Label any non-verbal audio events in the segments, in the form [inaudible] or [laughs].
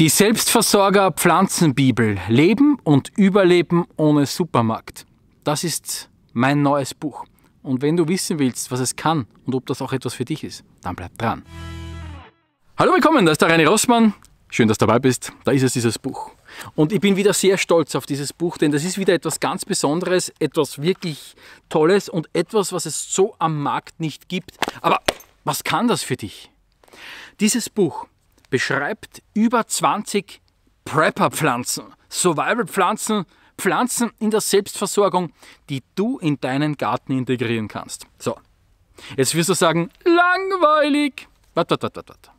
Die Selbstversorger Pflanzenbibel Leben und Überleben ohne Supermarkt. Das ist mein neues Buch. Und wenn du wissen willst, was es kann und ob das auch etwas für dich ist, dann bleib dran. Hallo, willkommen, da ist der Rainer Rossmann. Schön, dass du dabei bist. Da ist es, dieses Buch. Und ich bin wieder sehr stolz auf dieses Buch, denn das ist wieder etwas ganz Besonderes, etwas wirklich Tolles und etwas, was es so am Markt nicht gibt. Aber was kann das für dich? Dieses Buch beschreibt über 20 Prepper-Pflanzen, Survival-Pflanzen, Pflanzen in der Selbstversorgung, die du in deinen Garten integrieren kannst. So, jetzt wirst du sagen, langweilig. Wart, wart, wart, wart.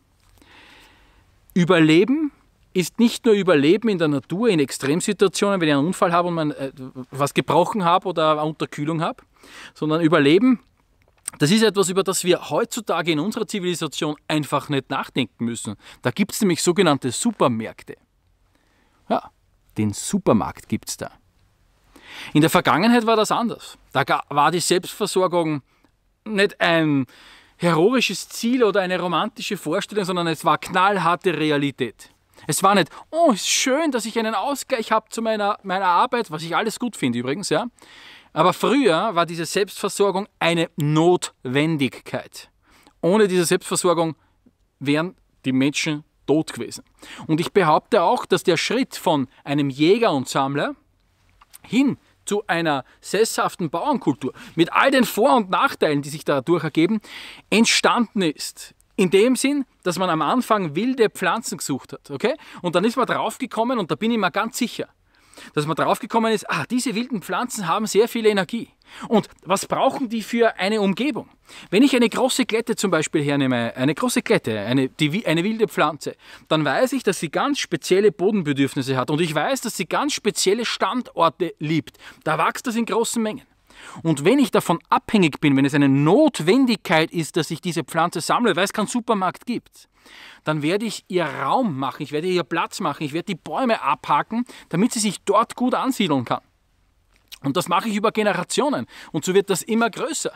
Überleben ist nicht nur Überleben in der Natur, in Extremsituationen, wenn ich einen Unfall habe und mein, äh, was gebrochen habe oder Unterkühlung habe, sondern Überleben das ist etwas, über das wir heutzutage in unserer Zivilisation einfach nicht nachdenken müssen. Da gibt es nämlich sogenannte Supermärkte. Ja, den Supermarkt gibt es da. In der Vergangenheit war das anders. Da war die Selbstversorgung nicht ein heroisches Ziel oder eine romantische Vorstellung, sondern es war knallharte Realität. Es war nicht, oh, ist schön, dass ich einen Ausgleich habe zu meiner, meiner Arbeit, was ich alles gut finde übrigens, ja. Aber früher war diese Selbstversorgung eine Notwendigkeit. Ohne diese Selbstversorgung wären die Menschen tot gewesen. Und ich behaupte auch, dass der Schritt von einem Jäger und Sammler hin zu einer sesshaften Bauernkultur mit all den Vor- und Nachteilen, die sich dadurch ergeben, entstanden ist. In dem Sinn, dass man am Anfang wilde Pflanzen gesucht hat, okay? Und dann ist man draufgekommen und da bin ich mir ganz sicher, dass man draufgekommen ist, ah, diese wilden Pflanzen haben sehr viel Energie. Und was brauchen die für eine Umgebung? Wenn ich eine große Klette zum Beispiel hernehme, eine große Klette, eine, die, eine wilde Pflanze, dann weiß ich, dass sie ganz spezielle Bodenbedürfnisse hat und ich weiß, dass sie ganz spezielle Standorte liebt. Da wächst das in großen Mengen. Und wenn ich davon abhängig bin, wenn es eine Notwendigkeit ist, dass ich diese Pflanze sammle, weil es keinen Supermarkt gibt, dann werde ich ihr Raum machen, ich werde ihr Platz machen, ich werde die Bäume abhaken, damit sie sich dort gut ansiedeln kann. Und das mache ich über Generationen. Und so wird das immer größer.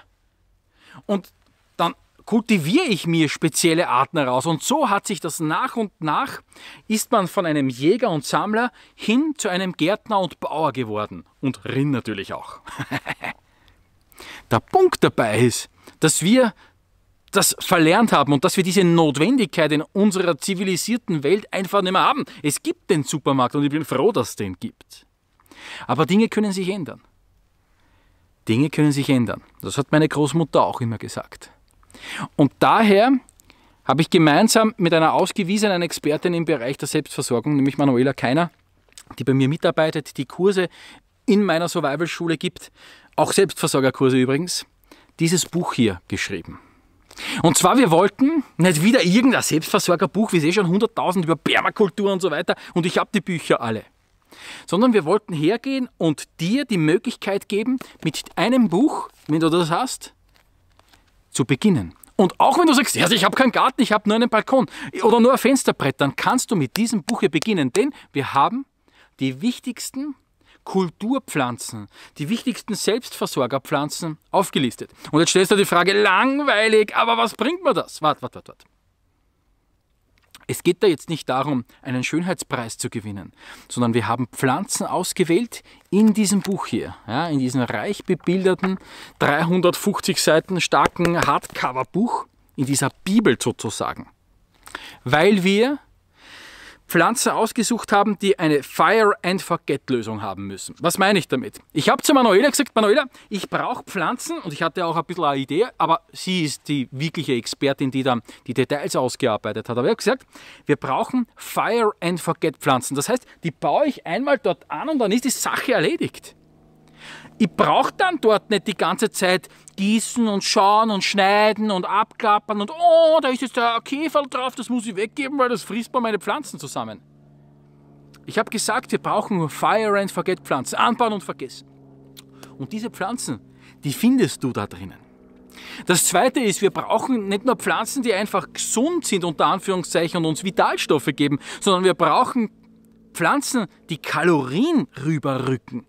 Und dann kultiviere ich mir spezielle Arten heraus. Und so hat sich das nach und nach, ist man von einem Jäger und Sammler hin zu einem Gärtner und Bauer geworden. Und Rinn natürlich auch. [laughs] Der Punkt dabei ist, dass wir das verlernt haben und dass wir diese Notwendigkeit in unserer zivilisierten Welt einfach nicht mehr haben. Es gibt den Supermarkt und ich bin froh, dass es den gibt. Aber Dinge können sich ändern. Dinge können sich ändern. Das hat meine Großmutter auch immer gesagt. Und daher habe ich gemeinsam mit einer ausgewiesenen Expertin im Bereich der Selbstversorgung, nämlich Manuela Keiner, die bei mir mitarbeitet, die Kurse in meiner Survival-Schule gibt, auch Selbstversorgerkurse übrigens, dieses Buch hier geschrieben. Und zwar, wir wollten nicht wieder irgendein Selbstversorgerbuch, wir sehen schon 100.000 über Permakultur und so weiter, und ich habe die Bücher alle. Sondern wir wollten hergehen und dir die Möglichkeit geben, mit einem Buch, wenn du das hast, zu beginnen. Und auch wenn du sagst, ja, also ich habe keinen Garten, ich habe nur einen Balkon oder nur ein Fensterbrett, dann kannst du mit diesem Buch hier beginnen, denn wir haben die wichtigsten Kulturpflanzen, die wichtigsten Selbstversorgerpflanzen aufgelistet. Und jetzt stellst du die Frage, langweilig, aber was bringt mir das? Warte, warte, warte, warte. Es geht da jetzt nicht darum, einen Schönheitspreis zu gewinnen, sondern wir haben Pflanzen ausgewählt in diesem Buch hier, ja, in diesem reich bebilderten, 350 Seiten starken Hardcover-Buch, in dieser Bibel sozusagen, weil wir Pflanzen ausgesucht haben, die eine Fire-and-Forget-Lösung haben müssen. Was meine ich damit? Ich habe zu Manuela gesagt, Manuela, ich brauche Pflanzen und ich hatte auch ein bisschen eine Idee, aber sie ist die wirkliche Expertin, die dann die Details ausgearbeitet hat. Aber ich habe gesagt, wir brauchen Fire-and-Forget-Pflanzen. Das heißt, die baue ich einmal dort an und dann ist die Sache erledigt ich brauche dann dort nicht die ganze Zeit gießen und schauen und schneiden und abklappern und oh, da ist jetzt der Käfer drauf, das muss ich weggeben, weil das frisst bei meine Pflanzen zusammen. Ich habe gesagt, wir brauchen nur Fire and Forget Pflanzen, anbauen und vergessen. Und diese Pflanzen, die findest du da drinnen. Das zweite ist, wir brauchen nicht nur Pflanzen, die einfach gesund sind, unter Anführungszeichen, und uns Vitalstoffe geben, sondern wir brauchen Pflanzen, die Kalorien rüberrücken.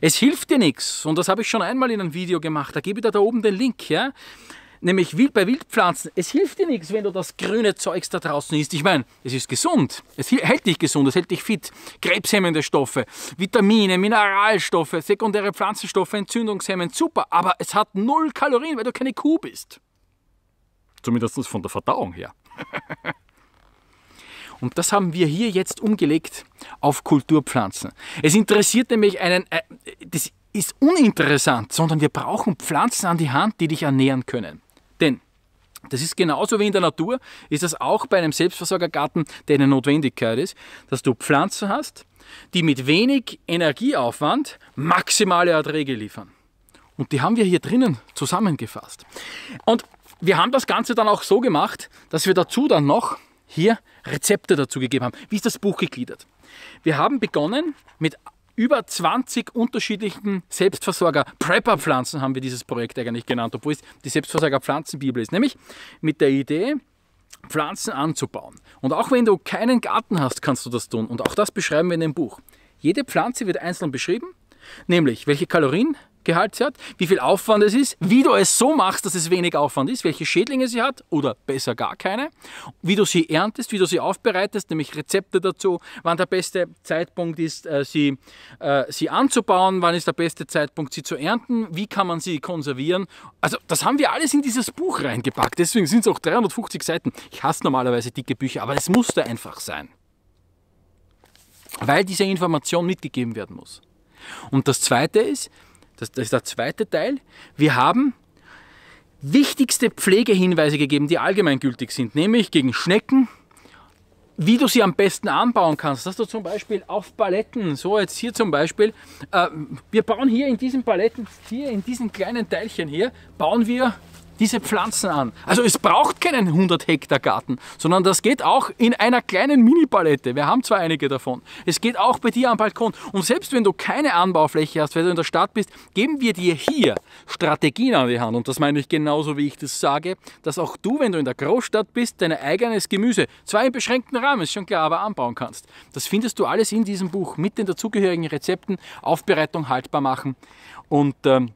Es hilft dir nichts. Und das habe ich schon einmal in einem Video gemacht. Da gebe ich dir da oben den Link. Ja? Nämlich wild bei Wildpflanzen. Es hilft dir nichts, wenn du das grüne Zeug da draußen isst. Ich meine, es ist gesund. Es hält dich gesund, es hält dich fit. Krebshemmende Stoffe, Vitamine, Mineralstoffe, sekundäre Pflanzenstoffe, Entzündungshemmend, super. Aber es hat null Kalorien, weil du keine Kuh bist. Zumindest von der Verdauung her. [laughs] Und das haben wir hier jetzt umgelegt auf Kulturpflanzen. Es interessiert nämlich einen, äh, das ist uninteressant, sondern wir brauchen Pflanzen an die Hand, die dich ernähren können. Denn das ist genauso wie in der Natur, ist das auch bei einem Selbstversorgergarten, der eine Notwendigkeit ist, dass du Pflanzen hast, die mit wenig Energieaufwand maximale Erträge liefern. Und die haben wir hier drinnen zusammengefasst. Und wir haben das Ganze dann auch so gemacht, dass wir dazu dann noch hier Rezepte dazu gegeben haben. Wie ist das Buch gegliedert? Wir haben begonnen mit über 20 unterschiedlichen Selbstversorger-Prepper-Pflanzen haben wir dieses Projekt eigentlich genannt, obwohl es die Selbstversorger-Pflanzenbibel ist. Nämlich mit der Idee, Pflanzen anzubauen. Und auch wenn du keinen Garten hast, kannst du das tun. Und auch das beschreiben wir in dem Buch. Jede Pflanze wird einzeln beschrieben, nämlich welche Kalorien, Gehalt sie hat, wie viel Aufwand es ist, wie du es so machst, dass es wenig Aufwand ist, welche Schädlinge sie hat oder besser gar keine, wie du sie erntest, wie du sie aufbereitest, nämlich Rezepte dazu, wann der beste Zeitpunkt ist, äh, sie, äh, sie anzubauen, wann ist der beste Zeitpunkt, sie zu ernten, wie kann man sie konservieren. Also das haben wir alles in dieses Buch reingepackt, deswegen sind es auch 350 Seiten. Ich hasse normalerweise dicke Bücher, aber es musste einfach sein weil diese Information mitgegeben werden muss. Und das Zweite ist, das, das ist der zweite Teil. Wir haben wichtigste Pflegehinweise gegeben, die allgemeingültig sind, nämlich gegen Schnecken, wie du sie am besten anbauen kannst, dass du zum Beispiel auf Paletten, so jetzt hier zum Beispiel, äh, wir bauen hier in diesen Paletten, hier in diesen kleinen Teilchen hier, bauen wir diese Pflanzen an. Also es braucht keinen 100 Hektar Garten, sondern das geht auch in einer kleinen Mini-Palette. Wir haben zwar einige davon. Es geht auch bei dir am Balkon. Und selbst wenn du keine Anbaufläche hast, weil du in der Stadt bist, geben wir dir hier Strategien an die Hand. Und das meine ich genauso, wie ich das sage, dass auch du, wenn du in der Großstadt bist, dein eigenes Gemüse, zwar im beschränkten Rahmen, ist schon klar, aber anbauen kannst. Das findest du alles in diesem Buch mit den dazugehörigen Rezepten, Aufbereitung haltbar machen und ähm,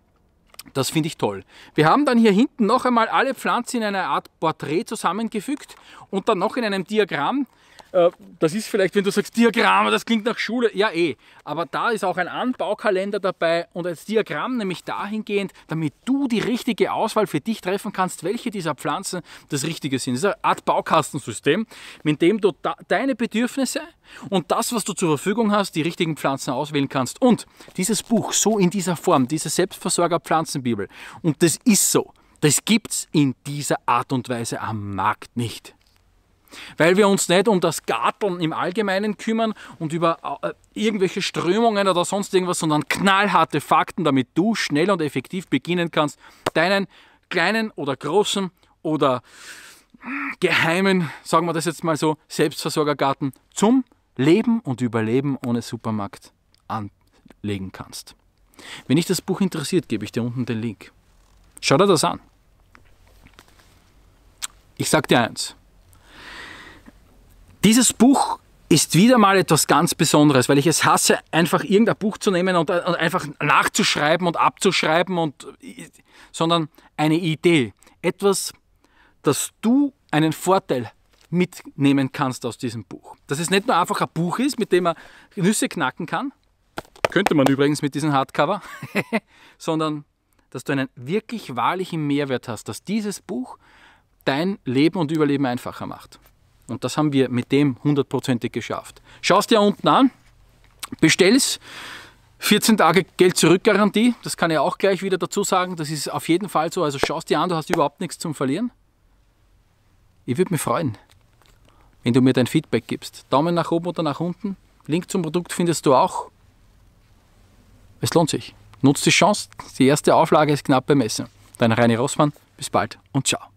das finde ich toll. Wir haben dann hier hinten noch einmal alle Pflanzen in einer Art Porträt zusammengefügt und dann noch in einem Diagramm äh, das ist vielleicht, wenn du sagst, Diagramme, das klingt nach Schule, ja eh. Aber da ist auch ein Anbaukalender dabei und als Diagramm nämlich dahingehend, damit du die richtige Auswahl für dich treffen kannst, welche dieser Pflanzen das Richtige sind. Das ist eine Art Baukastensystem, mit dem du deine Bedürfnisse und das, was du zur Verfügung hast, die richtigen Pflanzen auswählen kannst. Und dieses Buch, so in dieser Form, diese Selbstversorger-Pflanzenbibel, und das ist so, das gibt es in dieser Art und Weise am Markt nicht weil wir uns nicht um das Garteln im Allgemeinen kümmern und über äh, irgendwelche Strömungen oder sonst irgendwas, sondern knallharte Fakten, damit du schnell und effektiv beginnen kannst, deinen kleinen oder großen oder äh, geheimen, sagen wir das jetzt mal so, Selbstversorgergarten zum Leben und Überleben ohne Supermarkt anlegen kannst. Wenn dich das Buch interessiert, gebe ich dir unten den Link. Schau dir das an. Ich sage dir eins, dieses Buch ist wieder mal etwas ganz Besonderes, weil ich es hasse, einfach irgendein Buch zu nehmen und, äh, einfach nachzuschreiben und abzuschreiben, und, äh, sondern eine Idee. Etwas, dass du einen Vorteil mitnehmen kannst aus diesem Buch. Dass es nicht nur einfach ein Buch ist, mit dem man Nüsse knacken kann, könnte man übrigens mit diesem Hardcover, [laughs] sondern dass du einen wirklich wahrlichen Mehrwert hast, dass dieses Buch dein Leben und Überleben einfacher macht. Und das haben wir mit dem hundertprozentig geschafft. Schau es dir unten an, bestell es. 14 Tage Geld zurück Garantie, das kann ich auch gleich wieder dazu sagen, das ist auf jeden Fall so. Also schau es dir an, du hast überhaupt nichts zum Verlieren. Ich würde mich freuen, wenn du mir dein Feedback gibst. Daumen nach oben oder nach unten. Link zum Produkt findest du auch. Es lohnt sich. Nutzt die Chance. Die erste Auflage ist knapp bemessen. Dein Reini Rossmann. Bis bald und ciao.